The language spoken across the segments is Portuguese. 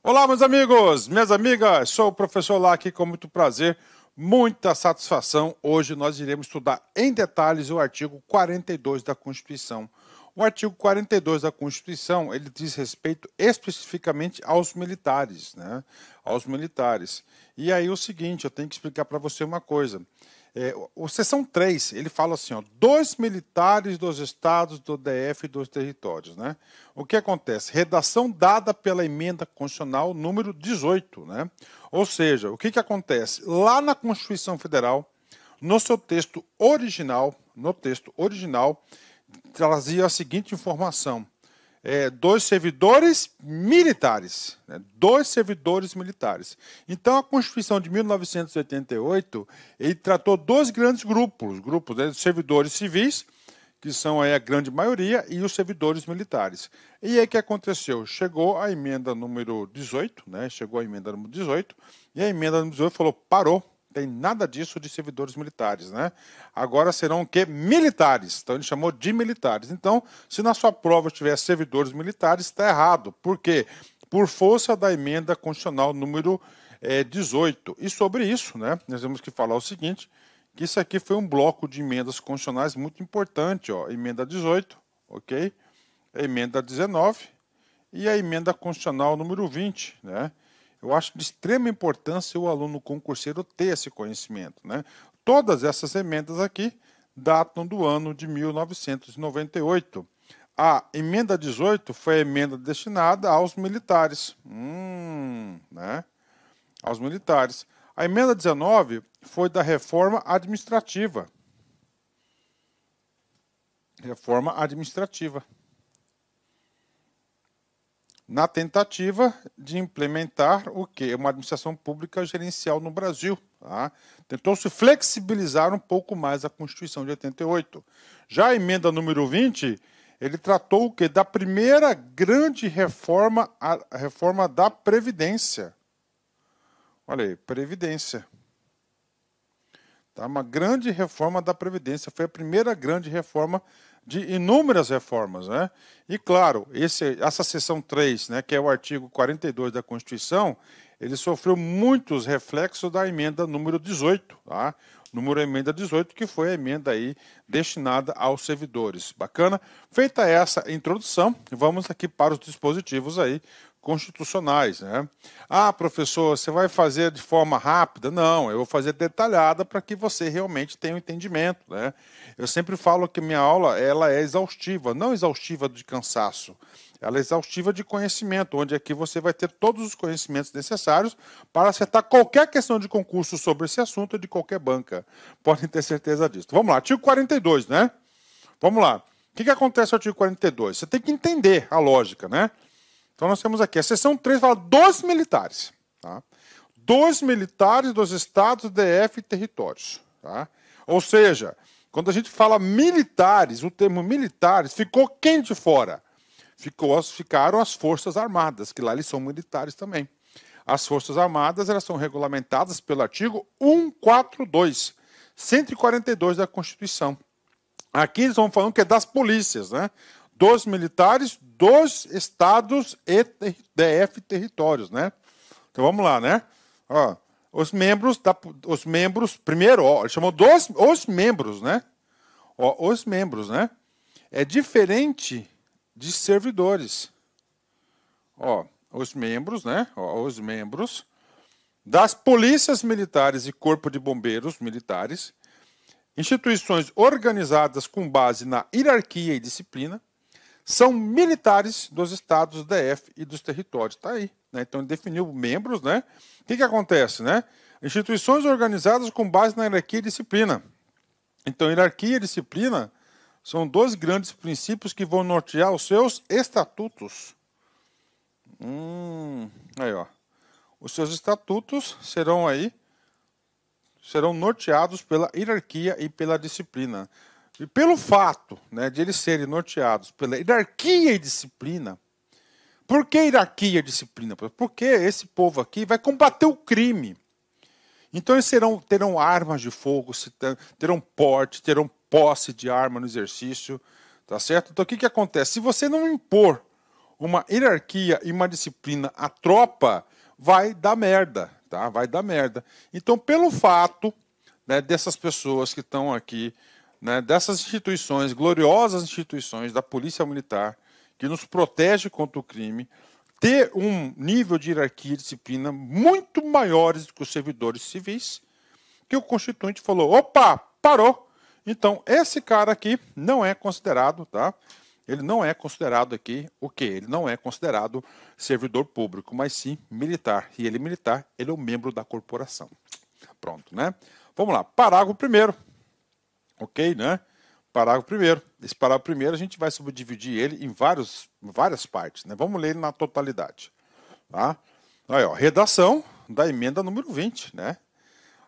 Olá, meus amigos, minhas amigas, sou o professor Lá aqui com muito prazer, muita satisfação. Hoje nós iremos estudar em detalhes o artigo 42 da Constituição. O artigo 42 da Constituição, ele diz respeito especificamente aos militares, né? Aos militares. E aí o seguinte, eu tenho que explicar para você uma coisa. É, o Seção 3, ele fala assim, ó, dois militares dos estados do DF e dos territórios, né? O que acontece? Redação dada pela emenda constitucional número 18, né? Ou seja, o que, que acontece? Lá na Constituição Federal, no seu texto original, no texto original, trazia a seguinte informação é, servidores militares, né, servidores militares. Então, a Constituição de 1988 ele tratou dois grandes grupos, grupos né, servidores civis, que são aí a grande maioria, e os servidores militares. E aí o que aconteceu? Chegou a emenda número 18, né, chegou a emenda número 18, e a emenda número 18 falou, parou, tem nada disso de servidores militares, né? Agora serão o quê? Militares. Então ele chamou de militares. Então, se na sua prova tiver servidores militares, está errado. Por quê? Por força da emenda constitucional número é, eh, 18. E sobre isso, né, nós temos que falar o seguinte, que isso aqui foi um bloco de emendas constitucionais muito importante, ó, emenda 18, OK? Emenda 19 e a emenda constitucional número 20, né? Eu acho de extrema importância o aluno concurseiro ter esse conhecimento. Né? Todas essas emendas aqui datam do ano de 1998. A emenda 18 foi a emenda destinada aos militares. Hum, né? Aos militares. A emenda 19 foi da reforma administrativa. Reforma administrativa na tentativa de implementar o que uma administração pública gerencial no Brasil. Tá? Tentou-se flexibilizar um pouco mais a Constituição de 88. Já a emenda número 20, ele tratou o que da primeira grande reforma, a reforma da previdência. Olha aí, previdência. Tá? Uma grande reforma da previdência foi a primeira grande reforma de inúmeras reformas. Né? E, claro, esse, essa seção 3, né, que é o artigo 42 da Constituição, ele sofreu muitos reflexos da emenda número 18, tá? número emenda 18, que foi a emenda aí destinada aos servidores. Bacana? Feita essa introdução, vamos aqui para os dispositivos aí constitucionais, né? Ah, professor, você vai fazer de forma rápida? Não, eu vou fazer detalhada para que você realmente tenha um entendimento, né? Eu sempre falo que minha aula ela é exaustiva, não exaustiva de cansaço, ela é exaustiva de conhecimento, onde aqui é você vai ter todos os conhecimentos necessários para acertar qualquer questão de concurso sobre esse assunto de qualquer banca. Podem ter certeza disso. Vamos lá, artigo 42, né? Vamos lá. O que, que acontece no artigo 42? Você tem que entender a lógica, né? Então nós temos aqui, a seção 3 fala dos militares. Tá? Dos militares dos estados, DF e territórios. Tá? Ou seja, quando a gente fala militares, o termo militares ficou quem de fora? ficou, ficaram as Forças Armadas, que lá eles são militares também. As Forças Armadas elas são regulamentadas pelo artigo 142, 142 da Constituição. Aqui eles vão falando que é das polícias, né? Dos militares, dos estados e DF territórios, né? Então vamos lá, né? Ó, os membros da, os membros primeiro, ó, ele chamou dos os membros, né? Ó, os membros, né? É diferente de servidores. Ó, os membros, né? Ó, os membros das polícias militares e corpo de bombeiros militares, instituições organizadas com base na hierarquia e disciplina, são militares dos estados DF e dos territórios. Está aí. Né? Então ele definiu membros, né? O que, que acontece, né? Instituições organizadas com base na hierarquia e disciplina. Então, hierarquia e disciplina são dois grandes princípios que vão nortear os seus estatutos. Hum, aí, ó. Os seus estatutos serão aí serão norteados pela hierarquia e pela disciplina. E pelo fato né, de eles serem norteados pela hierarquia e disciplina, por que hierarquia e disciplina? Porque esse povo aqui vai combater o crime. Então eles serão, terão armas de fogo, terão porte, terão posse de arma no exercício, tá certo? Então o que, que acontece? Se você não impor uma hierarquia e uma disciplina à tropa, vai dar merda, tá? Vai dar merda. Então, pelo fato né, dessas pessoas que estão aqui, né, dessas instituições, gloriosas instituições da Polícia Militar, que nos protege contra o crime, ter um nível de hierarquia e disciplina muito maiores do que os servidores civis, que o Constituinte falou: opa, parou. Então, esse cara aqui não é considerado, tá? Ele não é considerado aqui o que? Ele não é considerado servidor público, mas sim militar. E ele é militar, ele é um membro da corporação. Pronto, né? Vamos lá, parágrafo primeiro. Ok, né? Parágrafo primeiro. Esse parágrafo primeiro a gente vai subdividir ele em vários, várias partes, né? Vamos ler ele na totalidade, tá? Aí, ó, redação da emenda número 20, né?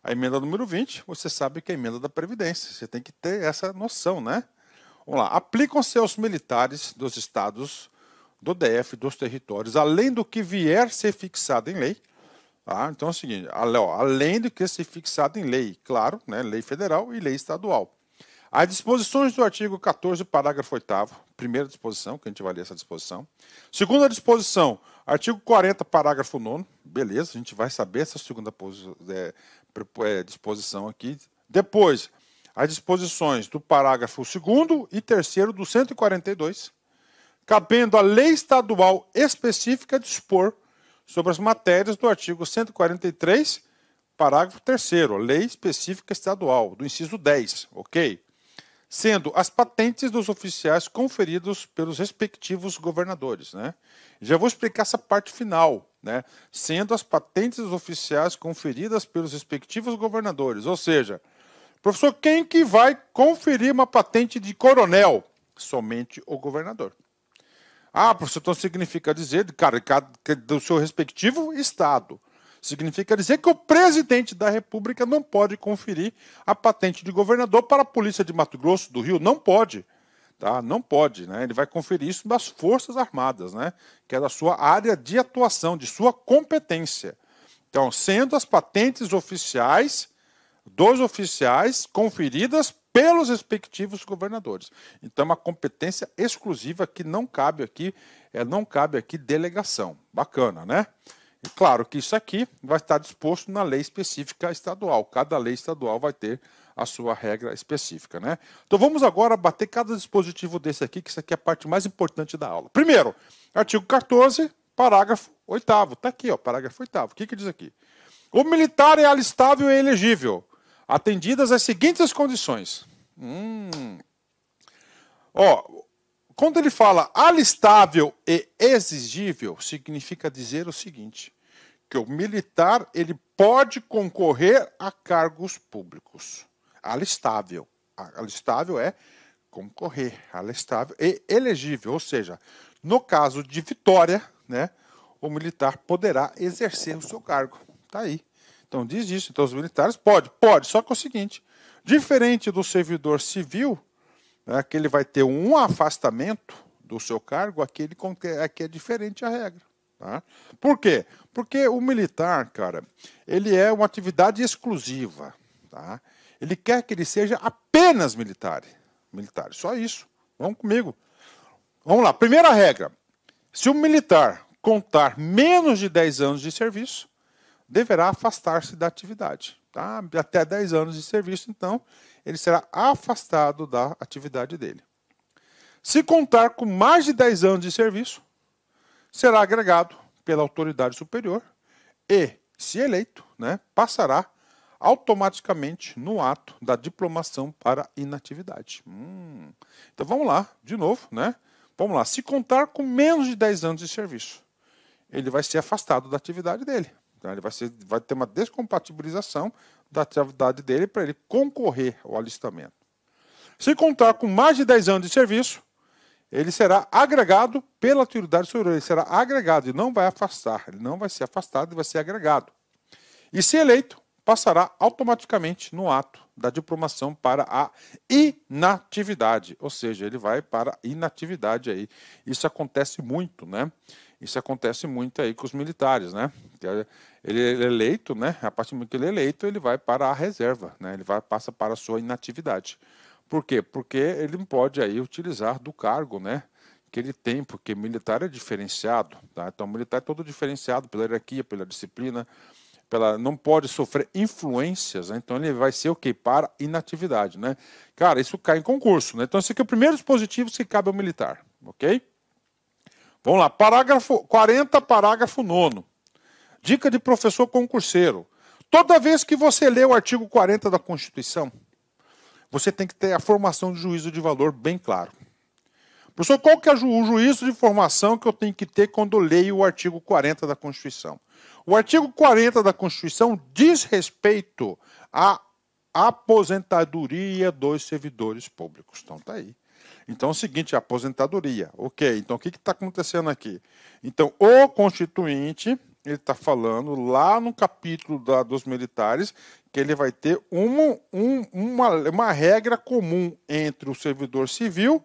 a emenda número 20, você sabe que é a emenda da Previdência. Você tem que ter essa noção, né? Vamos lá. Aplicam-se aos militares dos estados do DF, dos territórios, além do que vier ser fixado em lei. Tá? Então é o seguinte: além do que ser fixado em lei, claro, né? lei federal e lei estadual. As disposições do artigo 14, parágrafo 8, primeira disposição, que a gente ler essa disposição. Segunda disposição, artigo 40, parágrafo 9, beleza, a gente vai saber essa segunda é, é, disposição aqui. Depois, as disposições do parágrafo 2 e 3 do 142, cabendo à lei estadual específica dispor sobre as matérias do artigo 143, parágrafo 3, lei específica estadual, do inciso 10, ok? sendo as patentes dos oficiais conferidos pelos respectivos governadores. Né? Já vou explicar essa parte final, né? sendo as patentes dos oficiais conferidas pelos respectivos governadores. Ou seja, professor, quem que vai conferir uma patente de coronel? Somente o governador. Ah, professor, então significa dizer, cara, do seu respectivo estado. Significa dizer que o presidente da República não pode conferir a patente de governador para a Polícia de Mato Grosso do Rio. Não pode. Tá? Não pode. Né? Ele vai conferir isso das Forças Armadas, né? que é da sua área de atuação, de sua competência. Então, sendo as patentes oficiais dos oficiais conferidas pelos respectivos governadores. Então, uma competência exclusiva que não cabe aqui, é, não cabe aqui delegação. Bacana, né? E claro que isso aqui vai estar disposto na lei específica estadual. Cada lei estadual vai ter a sua regra específica, né? Então vamos agora bater cada dispositivo desse aqui, que isso aqui é a parte mais importante da aula. Primeiro, artigo 14, parágrafo 8 Tá aqui, ó, parágrafo 8 O que que diz aqui? O militar é alistável e elegível, atendidas as seguintes condições. Hum. Ó, quando ele fala alistável e exigível, significa dizer o seguinte: que o militar ele pode concorrer a cargos públicos. Alistável. Alistável é concorrer, alistável e elegível, ou seja, no caso de vitória, né, o militar poderá exercer o seu cargo. Tá aí. Então diz isso. Então os militares pode, pode. Só que é o seguinte, diferente do servidor civil, né, que ele vai ter um afastamento do seu cargo, aqui, que aqui é, é diferente a regra. Tá? Por quê? Porque o militar, cara, ele é uma atividade exclusiva. Tá? Ele quer que ele seja apenas militar. Militar, só isso. Vamos comigo. Vamos lá. Primeira regra: se o militar contar menos de 10 anos de serviço, deverá afastar-se da atividade tá? até 10 anos de serviço, então ele será afastado da atividade dele. Se contar com mais de 10 anos de serviço, será agregado pela autoridade superior e, se eleito, né, passará automaticamente no ato da diplomação para inatividade. Hum. Então vamos lá, de novo, né? Vamos lá. Se contar com menos de 10 anos de serviço, ele vai ser afastado da atividade dele. Então ele vai, ser, vai ter uma descompatibilização da atividade dele para ele concorrer ao alistamento. Se contar com mais de 10 anos de serviço, ele será agregado pela atividade superior, ele será agregado e não vai afastar, ele não vai ser afastado, ele vai ser agregado. E se eleito, passará automaticamente no ato da diplomação para a inatividade, ou seja, ele vai para a inatividade aí. Isso acontece muito, né? Isso acontece muito aí com os militares, né? É, ele é eleito, né? A partir do momento que ele é eleito, ele vai para a reserva, né? Ele vai, passa para a sua inatividade. Por quê? Porque ele não pode aí utilizar do cargo, né? Que ele tem, porque militar é diferenciado, tá? Então, militar é todo diferenciado pela hierarquia, pela disciplina, pela, não pode sofrer influências, né? então ele vai ser o quê? que? Para inatividade, né? Cara, isso cai em concurso, né? Então esse aqui é o primeiro dispositivo que cabe ao militar, ok? Vamos lá, parágrafo 40, parágrafo 9. Dica de professor concurseiro. Toda vez que você lê o artigo 40 da Constituição, você tem que ter a formação de juízo de valor bem claro. Professor, qual que é o juízo de formação que eu tenho que ter quando leio o artigo 40 da Constituição? O artigo 40 da Constituição diz respeito à aposentadoria dos servidores públicos. Então tá aí. Então é o seguinte, aposentadoria. Ok, então o que está acontecendo aqui? Então o constituinte, ele está falando lá no capítulo da, dos militares que ele vai ter uma, um, uma, uma regra comum entre o servidor civil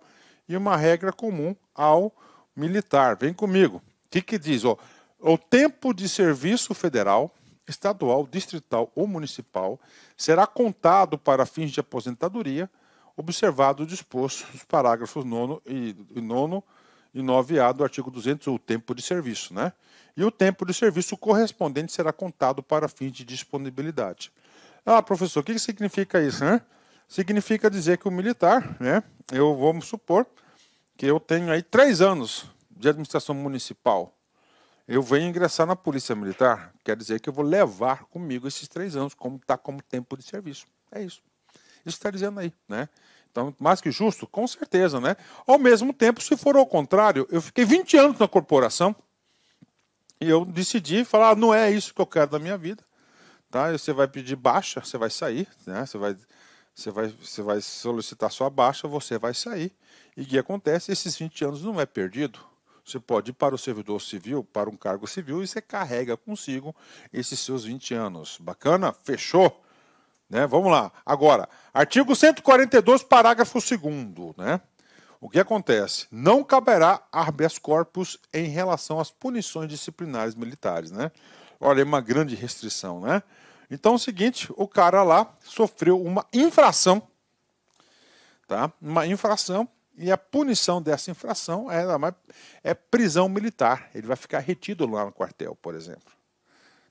e uma regra comum ao militar. Vem comigo. O que, que diz? Ó, o tempo de serviço federal estadual, distrital ou municipal será contado para fins de aposentadoria observado o disposto nos parágrafos 9 e, 9 e 9A do artigo 200, o tempo de serviço, né? E o tempo de serviço correspondente será contado para fins de disponibilidade. Ah, professor, o que significa isso, né? Significa dizer que o militar, né? Eu vou supor que eu tenho aí três anos de administração municipal. Eu venho ingressar na polícia militar, quer dizer que eu vou levar comigo esses três anos, como está como tempo de serviço. É isso. Isso está dizendo aí, né? Então, mais que justo, com certeza, né? Ao mesmo tempo, se for ao contrário, eu fiquei 20 anos na corporação e eu decidi falar, ah, não é isso que eu quero da minha vida, tá? você vai pedir baixa, você vai sair, né? Você vai, você vai, você vai solicitar sua baixa, você vai sair. E o que acontece? Esses 20 anos não é perdido. Você pode ir para o servidor civil, para um cargo civil, e você carrega consigo esses seus 20 anos. Bacana? Fechou? Né? Vamos lá. Agora, artigo 142, parágrafo 2. Né? O que acontece? Não caberá habeas corpus em relação às punições disciplinares militares. Né? Olha, é uma grande restrição. Né? Então, é o seguinte: o cara lá sofreu uma infração. Tá? Uma infração. E a punição dessa infração é, é prisão militar. Ele vai ficar retido lá no quartel, por exemplo.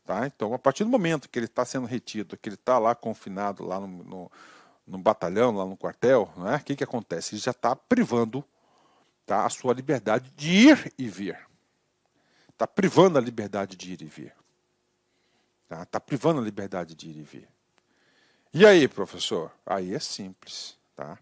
Tá? Então, a partir do momento que ele está sendo retido, que ele está lá confinado, lá no, no, no, batalhão, lá no quartel, né, o né? que, que acontece? Ele já está privando tá, a sua liberdade de ir e vir. Está privando a liberdade de ir e vir. Está tá privando a liberdade de ir e vir. E aí, professor? Aí é simples. Tá?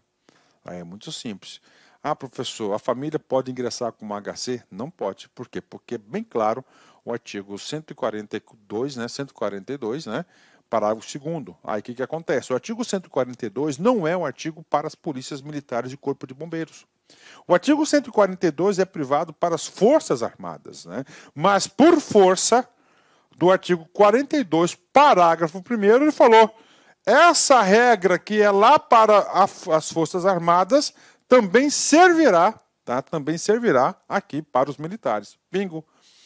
Aí é muito simples. Ah, professor, a família pode ingressar com uma HC? Não pode. Por quê? Porque, é bem claro, o artigo 142, né? 142, né? Parágrafo 2. Aí o que, que acontece? O artigo 142 não é um artigo para as polícias militares e corpo de bombeiros. O artigo 142 é privado para as Forças Armadas, né? mas por força do artigo 42, parágrafo 1, ele falou: essa regra que é lá para a, as Forças Armadas também servirá, tá? Também servirá aqui para os militares. Bingo.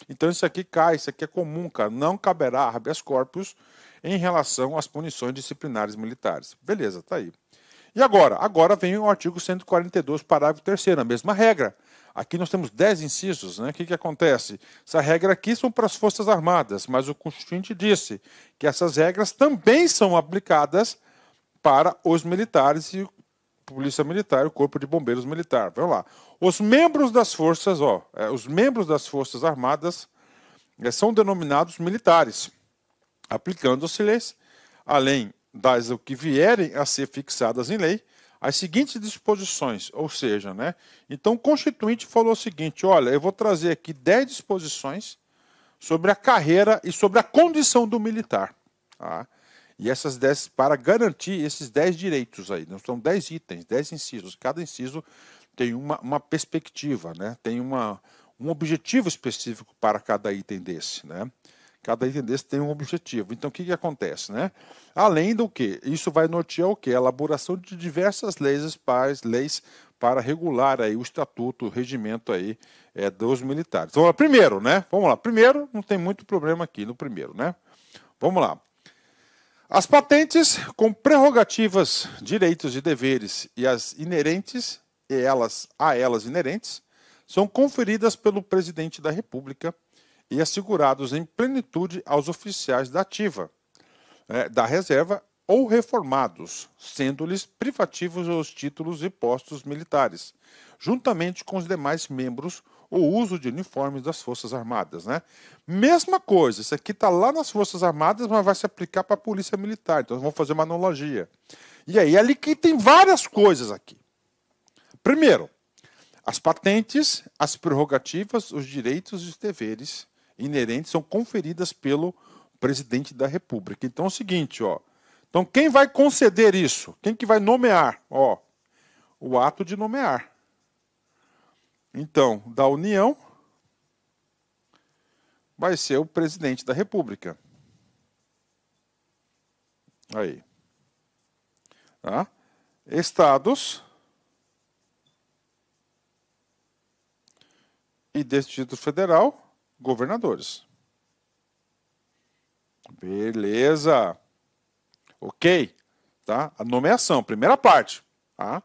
Então isso aqui cai, isso aqui é comum, cara. Não caberá habeas corpus em relação às punições disciplinares militares. Beleza, tá aí. E agora? Agora vem o artigo 142, parágrafo 3 a mesma regra. Aqui nós temos 10 incisos, né? O que, que acontece? Essa regra aqui são para as Forças Armadas, mas o Constituinte disse que essas regras também são aplicadas para os militares e Polícia Militar e o Corpo de Bombeiros Militar. Vamos lá. Os membros das forças, ó, é, os membros das Forças Armadas é, são denominados militares, aplicando se além das que vierem a ser fixadas em lei, as seguintes disposições, ou seja, né? Então o constituinte falou o seguinte: olha, eu vou trazer aqui 10 disposições sobre a carreira e sobre a condição do militar. Tá? E essas 10, para garantir esses 10 direitos aí, não são 10 itens, 10 incisos, cada inciso tem uma, uma perspectiva, né? tem uma, um objetivo específico para cada item desse. Né? Cada item desse tem um objetivo. Então, o que, que acontece? Né? Além do que, isso vai nortear o que? A elaboração de diversas leis para, leis para regular aí o estatuto, o regimento aí, é, dos militares. Então, primeiro, né? Vamos lá. Primeiro, não tem muito problema aqui no primeiro, né? Vamos lá. As patentes com prerrogativas, direitos e deveres e as inerentes e elas a elas inerentes são conferidas pelo presidente da República e assegurados em plenitude aos oficiais da ativa, é, da reserva ou reformados, sendo-lhes privativos os títulos e postos militares, juntamente com os demais membros o uso de uniformes das Forças Armadas. Né? Mesma coisa, isso aqui está lá nas Forças Armadas, mas vai se aplicar para a Polícia Militar. Então vamos fazer uma analogia. E aí, ali que tem várias coisas aqui. Primeiro, as patentes, as prerrogativas, os direitos e os deveres inerentes são conferidas pelo presidente da República. Então é o seguinte, ó. Então quem vai conceder isso? Quem que vai nomear? Ó, o ato de nomear. Então, da União vai ser o presidente da República. Aí. Tá? Estados e Distrito Federal, governadores. Beleza. Ok. Tá? A nomeação, primeira parte. Tá?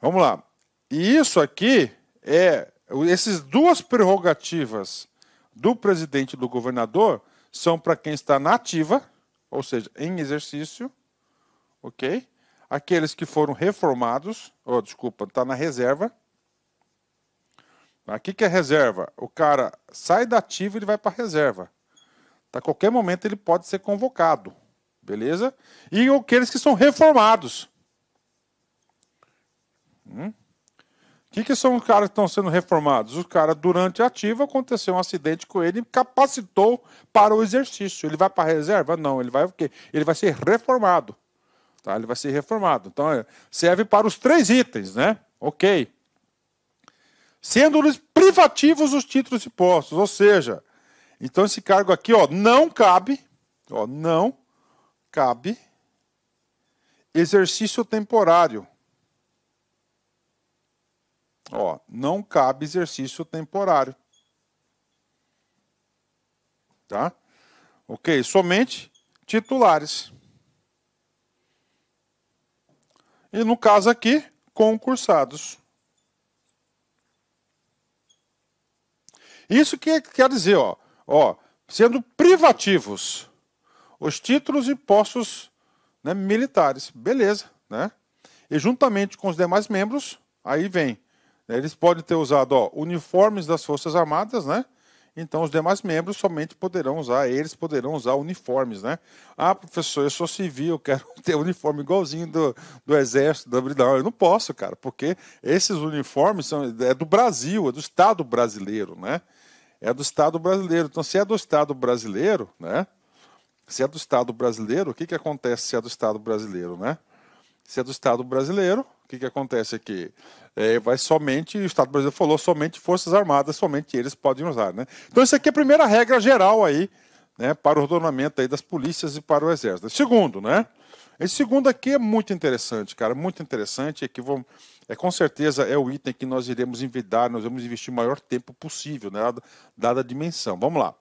Vamos lá. E isso aqui é essas duas prerrogativas do presidente e do governador são para quem está na ativa, ou seja, em exercício, ok? Aqueles que foram reformados, ou oh, desculpa, está na reserva. Aqui que é reserva. O cara sai da ativa e vai para reserva. a tá, qualquer momento ele pode ser convocado, beleza? E aqueles que são reformados. Hum? O que, que, são os caras que estão sendo reformados? O cara durante a ativa, aconteceu um acidente com ele, capacitou para o exercício. Ele vai para a reserva? Não, ele vai o quê? Ele vai ser reformado. Tá? Ele vai ser reformado. Então, é, serve para os três itens, né? Ok. Sendo-lhes privativos os títulos e postos. Ou seja, então esse cargo aqui, ó, não cabe, ó, não cabe exercício temporário Ó, não cabe exercício temporário. Tá? Ok, somente titulares. E no caso aqui, concursados. Isso que quer dizer, ó, ó, sendo privativos os títulos e postos né, militares. Beleza, né? E juntamente com os demais membros, aí vem né, eles podem ter usado ó, uniformes das Forças Armadas, né? Então os demais membros somente poderão usar, eles poderão usar uniformes, né? Ah, professor, eu sou civil, quero ter uniforme igualzinho do, do exército, da Não, eu não posso, cara, porque esses uniformes são é do Brasil, é do Estado brasileiro, né? É do Estado brasileiro. Então, se é do Estado brasileiro, né? Se é do Estado brasileiro, o que, que acontece se é do Estado brasileiro, né? Se é do Estado brasileiro, que, que acontece aqui? É, vai somente, o Estado brasileiro falou, somente Forças Armadas, somente eles podem usar. Né? Então, isso aqui é a primeira regra geral aí, né, para o ordenamento aí das polícias e para o Exército. Segundo, né? Esse segundo aqui é muito interessante, cara, muito interessante. É que vamos, é com certeza é o item que nós iremos envidar, nós vamos investir o maior tempo possível, né, dada a dimensão. Vamos lá.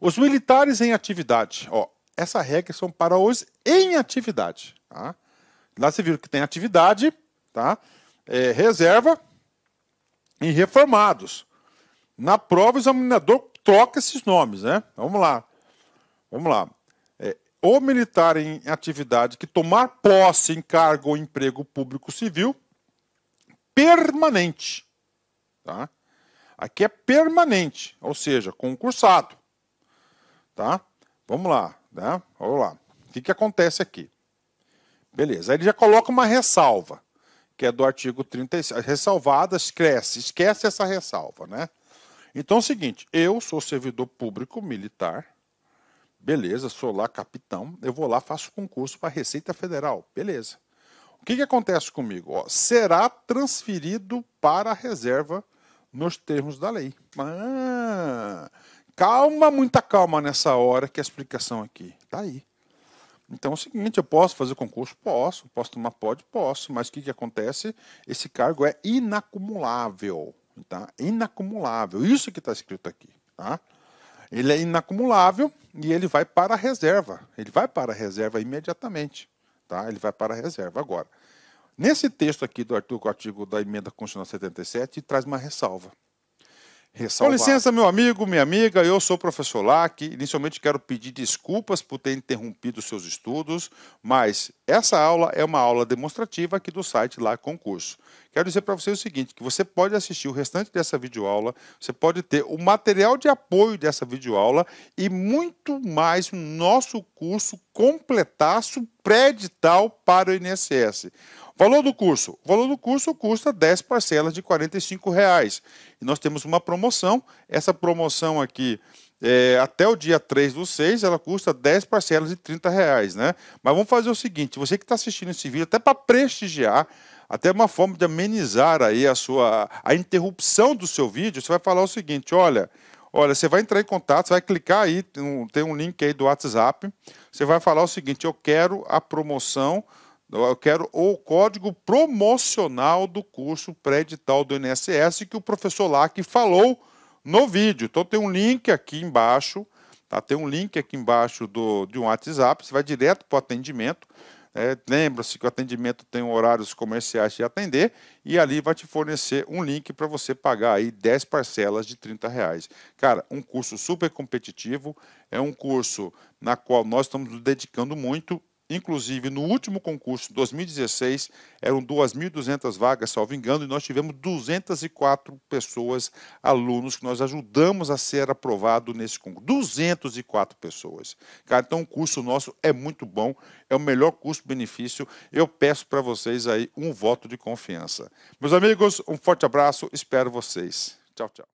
Os militares em atividade, ó, essa regra são para os em atividade, tá? Lá você viu que tem atividade, tá? É, reserva e reformados. Na prova, o examinador troca esses nomes, né? Vamos lá. Vamos lá. É, o militar em atividade que tomar posse em cargo ou emprego público civil permanente. Tá? Aqui é permanente, ou seja, concursado. Tá? Vamos lá, né? Vamos lá. O que, que acontece aqui? Beleza. Aí ele já coloca uma ressalva, que é do artigo 36. Ressalvadas, cresce, esquece essa ressalva, né? Então é o seguinte, eu sou servidor público militar, beleza, sou lá capitão, eu vou lá, faço concurso para a Receita Federal, beleza. O que, que acontece comigo? Ó, será transferido para a reserva nos termos da lei. Ah, calma, muita calma nessa hora que a explicação aqui tá aí. Então é o seguinte, eu posso fazer concurso? Posso. Posso tomar pódio? Posso. Mas o que, que acontece? Esse cargo é inacumulável. Tá? Inacumulável. Isso que está escrito aqui. Tá? Ele é inacumulável e ele vai para a reserva. Ele vai para a reserva imediatamente. Tá? Ele vai para a reserva agora. Nesse texto aqui do artigo, artigo da emenda constitucional 77, traz uma ressalva. Ressalvar. Com licença, meu amigo, minha amiga, eu sou o professor Lac. Inicialmente quero pedir desculpas por ter interrompido seus estudos, mas essa aula é uma aula demonstrativa aqui do site Lac Concurso. Quero dizer para você o seguinte, que você pode assistir o restante dessa videoaula, você pode ter o material de apoio dessa videoaula e muito mais o nosso curso completaço pré-edital para o INSS. Valor do curso. O valor do curso custa 10 parcelas de R$ reais. E nós temos uma promoção. Essa promoção aqui, é, até o dia 3 do 6, ela custa 10 parcelas de R$ reais, Né? Mas vamos fazer o seguinte, você que está assistindo esse vídeo, até para prestigiar, até uma forma de amenizar aí a sua a interrupção do seu vídeo, você vai falar o seguinte, olha, olha, você vai entrar em contato, você vai clicar aí, tem um, tem um link aí do WhatsApp, você vai falar o seguinte, eu quero a promoção, eu quero o código promocional do curso pré-edital do INSS que o professor Lac falou no vídeo. Então tem um link aqui embaixo, tá? Tem um link aqui embaixo do, de um WhatsApp, você vai direto para o atendimento. É, Lembra-se que o atendimento tem horários comerciais de atender e ali vai te fornecer um link para você pagar aí 10 parcelas de 30 reais. Cara, um curso super competitivo, é um curso na qual nós estamos nos dedicando muito Inclusive, no último concurso, 2016, eram 2.200 vagas, salvo engano, e nós tivemos 204 pessoas, alunos, que nós ajudamos a ser aprovado nesse concurso. 204 pessoas. Cara, então o curso nosso é muito bom, é o melhor custo-benefício. Eu peço para vocês aí um voto de confiança. Meus amigos, um forte abraço, espero vocês. Tchau, tchau.